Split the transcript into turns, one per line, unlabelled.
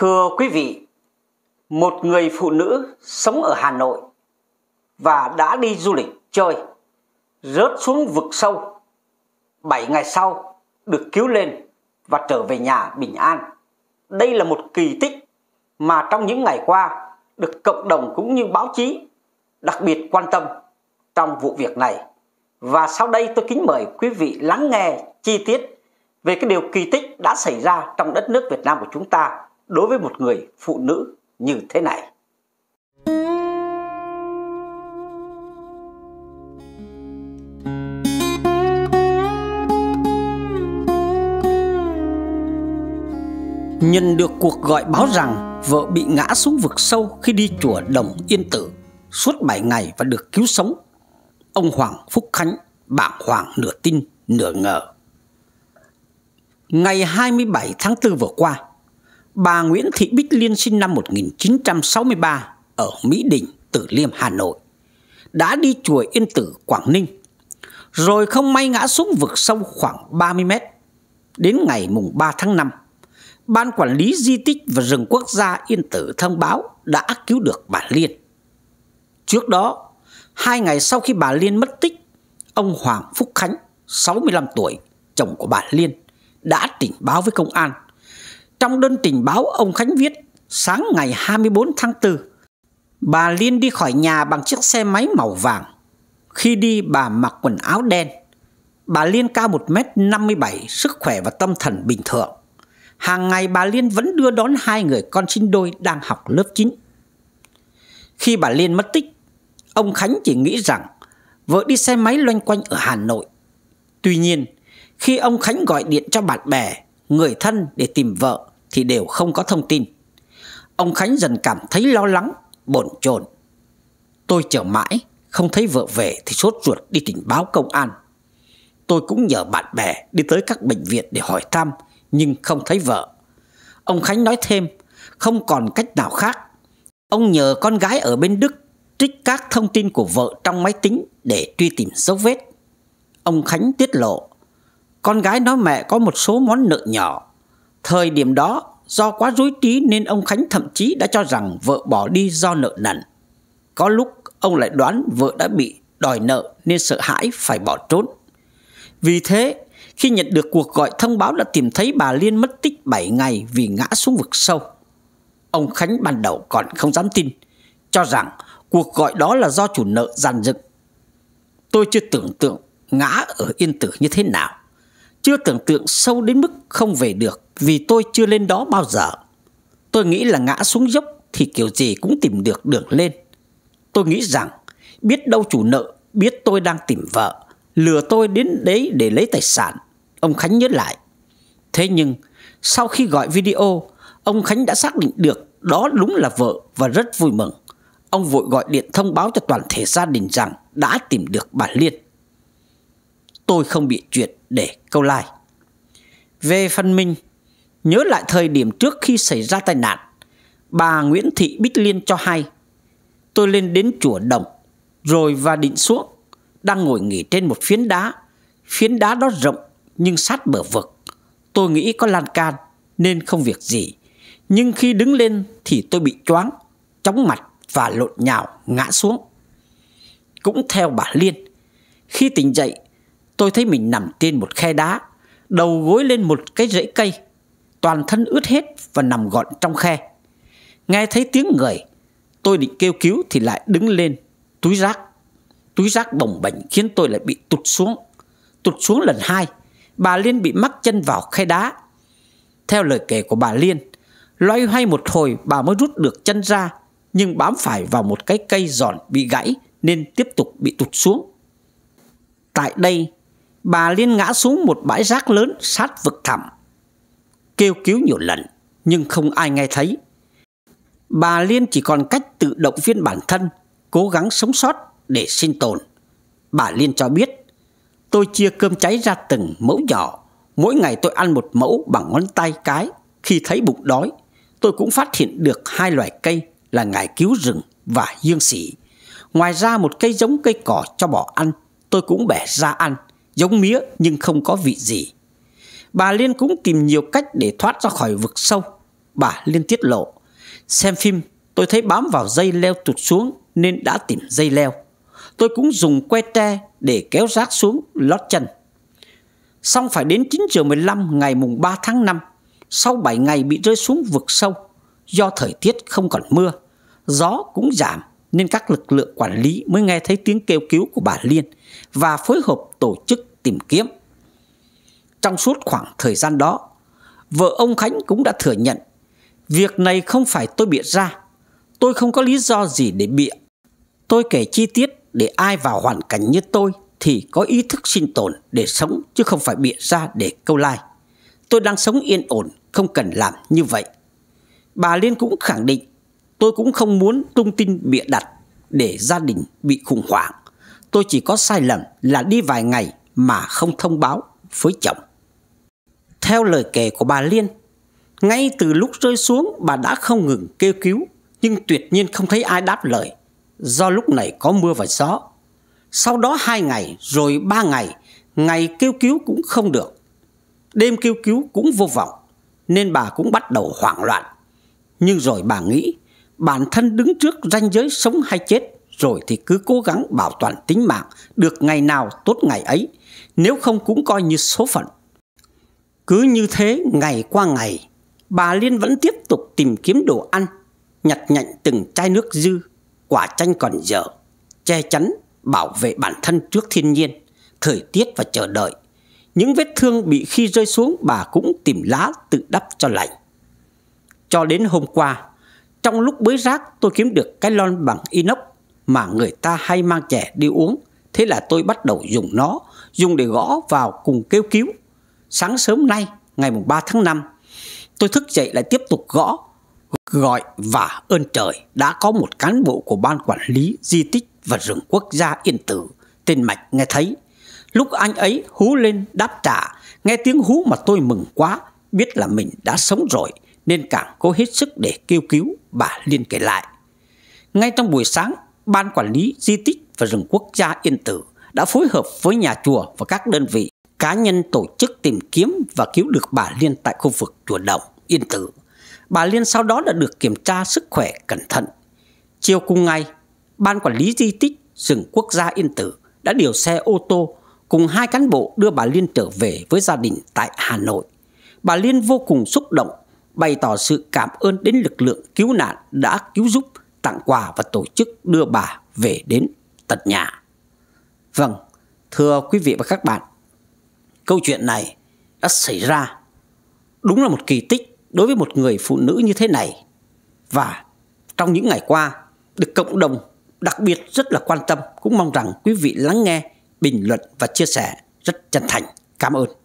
Thưa quý vị, một người phụ nữ sống ở Hà Nội và đã đi du lịch chơi, rớt xuống vực sâu. 7 ngày sau được cứu lên và trở về nhà bình an. Đây là một kỳ tích mà trong những ngày qua được cộng đồng cũng như báo chí đặc biệt quan tâm trong vụ việc này. Và sau đây tôi kính mời quý vị lắng nghe chi tiết về cái điều kỳ tích đã xảy ra trong đất nước Việt Nam của chúng ta đối với một người phụ nữ như thế này Nhận được cuộc gọi báo rằng vợ bị ngã xuống vực sâu khi đi chùa Đồng Yên Tử suốt 7 ngày và được cứu sống. Ông Hoàng Phúc Khánh bàng hoàng nửa tin nửa ngờ. Ngày 27 tháng 4 vừa qua, Bà Nguyễn Thị Bích Liên sinh năm 1963 ở Mỹ Đình, Tử Liêm, Hà Nội. Đã đi chùa Yên Tử, Quảng Ninh. Rồi không may ngã xuống vực sâu khoảng 30 mét. Đến ngày mùng 3 tháng 5, Ban Quản lý Di tích và Rừng Quốc gia Yên Tử thông báo đã cứu được bà Liên. Trước đó, hai ngày sau khi bà Liên mất tích, ông Hoàng Phúc Khánh, 65 tuổi, chồng của bà Liên, đã trình báo với công an – trong đơn trình báo, ông Khánh viết sáng ngày 24 tháng 4, bà Liên đi khỏi nhà bằng chiếc xe máy màu vàng. Khi đi, bà mặc quần áo đen. Bà Liên cao 1m57, sức khỏe và tâm thần bình thường. Hàng ngày bà Liên vẫn đưa đón hai người con sinh đôi đang học lớp 9. Khi bà Liên mất tích, ông Khánh chỉ nghĩ rằng vợ đi xe máy loanh quanh ở Hà Nội. Tuy nhiên, khi ông Khánh gọi điện cho bạn bè, người thân để tìm vợ, thì đều không có thông tin. Ông Khánh dần cảm thấy lo lắng, bồn chồn. Tôi chờ mãi, không thấy vợ về thì sốt ruột đi trình báo công an. Tôi cũng nhờ bạn bè đi tới các bệnh viện để hỏi thăm, nhưng không thấy vợ. Ông Khánh nói thêm, không còn cách nào khác. Ông nhờ con gái ở bên Đức trích các thông tin của vợ trong máy tính để truy tìm dấu vết. Ông Khánh tiết lộ, con gái nói mẹ có một số món nợ nhỏ Thời điểm đó, do quá rối trí nên ông Khánh thậm chí đã cho rằng vợ bỏ đi do nợ nần. Có lúc ông lại đoán vợ đã bị đòi nợ nên sợ hãi phải bỏ trốn. Vì thế, khi nhận được cuộc gọi thông báo đã tìm thấy bà Liên mất tích 7 ngày vì ngã xuống vực sâu. Ông Khánh ban đầu còn không dám tin, cho rằng cuộc gọi đó là do chủ nợ giàn dựng. Tôi chưa tưởng tượng ngã ở yên tử như thế nào. Chưa tưởng tượng sâu đến mức không về được Vì tôi chưa lên đó bao giờ Tôi nghĩ là ngã xuống dốc Thì kiểu gì cũng tìm được đường lên Tôi nghĩ rằng Biết đâu chủ nợ Biết tôi đang tìm vợ Lừa tôi đến đấy để lấy tài sản Ông Khánh nhớ lại Thế nhưng sau khi gọi video Ông Khánh đã xác định được Đó đúng là vợ và rất vui mừng Ông vội gọi điện thông báo cho toàn thể gia đình rằng Đã tìm được bà Liên tôi không bị chuyện để câu lai. Về phần mình, nhớ lại thời điểm trước khi xảy ra tai nạn, bà Nguyễn Thị Bích Liên cho hay, tôi lên đến chùa Đồng, rồi và định xuống, đang ngồi nghỉ trên một phiến đá. Phiến đá đó rộng nhưng sát bờ vực. Tôi nghĩ có lan can nên không việc gì. Nhưng khi đứng lên thì tôi bị choáng, chóng mặt và lộn nhào ngã xuống. Cũng theo bà Liên, khi tỉnh dậy tôi thấy mình nằm trên một khe đá, đầu gối lên một cái rễ cây, toàn thân ướt hết và nằm gọn trong khe. Nghe thấy tiếng người, tôi định kêu cứu thì lại đứng lên, túi rác. Túi rác bồng bềnh khiến tôi lại bị tụt xuống. Tụt xuống lần hai, bà Liên bị mắc chân vào khe đá. Theo lời kể của bà Liên, loay hoay một hồi bà mới rút được chân ra, nhưng bám phải vào một cái cây giòn bị gãy nên tiếp tục bị tụt xuống. Tại đây, bà liên ngã xuống một bãi rác lớn sát vực thẳm. Kêu cứu nhiều lần, nhưng không ai nghe thấy. Bà Liên chỉ còn cách tự động viên bản thân, cố gắng sống sót để sinh tồn. Bà Liên cho biết, tôi chia cơm cháy ra từng mẫu nhỏ. Mỗi ngày tôi ăn một mẫu bằng ngón tay cái. Khi thấy bụng đói, tôi cũng phát hiện được hai loài cây là ngải cứu rừng và dương sỉ. Ngoài ra một cây giống cây cỏ cho bò ăn, tôi cũng bẻ ra ăn giống mía nhưng không có vị gì. Bà Liên cũng tìm nhiều cách để thoát ra khỏi vực sâu. Bà Liên tiết lộ, xem phim tôi thấy bám vào dây leo tụt xuống nên đã tìm dây leo. Tôi cũng dùng que tre để kéo rác xuống lót chân. Xong phải đến 9 giờ 15 ngày mùng 3 tháng 5, sau 7 ngày bị rơi xuống vực sâu, do thời tiết không còn mưa, gió cũng giảm nên các lực lượng quản lý mới nghe thấy tiếng kêu cứu của bà Liên và phối hợp tổ chức tìm kiếm. Trong suốt khoảng thời gian đó, vợ ông Khánh cũng đã thừa nhận Việc này không phải tôi bịa ra Tôi không có lý do gì để bịa Tôi kể chi tiết để ai vào hoàn cảnh như tôi Thì có ý thức sinh tồn để sống Chứ không phải bịa ra để câu lai Tôi đang sống yên ổn Không cần làm như vậy Bà Liên cũng khẳng định Tôi cũng không muốn tung tin bịa đặt Để gia đình bị khủng hoảng Tôi chỉ có sai lầm là đi vài ngày mà không thông báo với chồng. Theo lời kể của bà Liên, ngay từ lúc rơi xuống bà đã không ngừng kêu cứu nhưng tuyệt nhiên không thấy ai đáp lời do lúc này có mưa và gió. Sau đó hai ngày rồi ba ngày, ngày kêu cứu cũng không được. Đêm kêu cứu cũng vô vọng nên bà cũng bắt đầu hoảng loạn. Nhưng rồi bà nghĩ bản thân đứng trước ranh giới sống hay chết rồi thì cứ cố gắng bảo toàn tính mạng được ngày nào tốt ngày ấy nếu không cũng coi như số phận. Cứ như thế ngày qua ngày, bà Liên vẫn tiếp tục tìm kiếm đồ ăn, nhặt nhạnh từng chai nước dư, quả chanh còn dở, che chắn, bảo vệ bản thân trước thiên nhiên, thời tiết và chờ đợi. Những vết thương bị khi rơi xuống bà cũng tìm lá tự đắp cho lành. Cho đến hôm qua, trong lúc bới rác tôi kiếm được cái lon bằng inox mà người ta hay mang trẻ đi uống Thế là tôi bắt đầu dùng nó, dùng để gõ vào cùng kêu cứu. Sáng sớm nay, ngày 3 tháng 5, tôi thức dậy lại tiếp tục gõ, gọi và ơn trời đã có một cán bộ của Ban Quản lý Di tích và Rừng Quốc gia Yên Tử, tên Mạch nghe thấy. Lúc anh ấy hú lên đáp trả, nghe tiếng hú mà tôi mừng quá, biết là mình đã sống rồi nên càng cố hết sức để kêu cứu, bà Liên kể lại. Ngay trong buổi sáng, Ban Quản lý Di tích và rừng quốc gia Yên Tử đã phối hợp với nhà chùa và các đơn vị cá nhân tổ chức tìm kiếm và cứu được bà Liên tại khu vực chùa Đồng, Yên Tử. Bà Liên sau đó đã được kiểm tra sức khỏe cẩn thận. Chiều cùng ngày, Ban Quản lý Di tích rừng quốc gia Yên Tử đã điều xe ô tô cùng hai cán bộ đưa bà Liên trở về với gia đình tại Hà Nội. Bà Liên vô cùng xúc động, bày tỏ sự cảm ơn đến lực lượng cứu nạn đã cứu giúp, tặng quà và tổ chức đưa bà về đến tật nhà. Vâng, thưa quý vị và các bạn, câu chuyện này đã xảy ra. Đúng là một kỳ tích đối với một người phụ nữ như thế này. Và trong những ngày qua, được cộng đồng đặc biệt rất là quan tâm cũng mong rằng quý vị lắng nghe, bình luận và chia sẻ rất chân thành. Cảm ơn.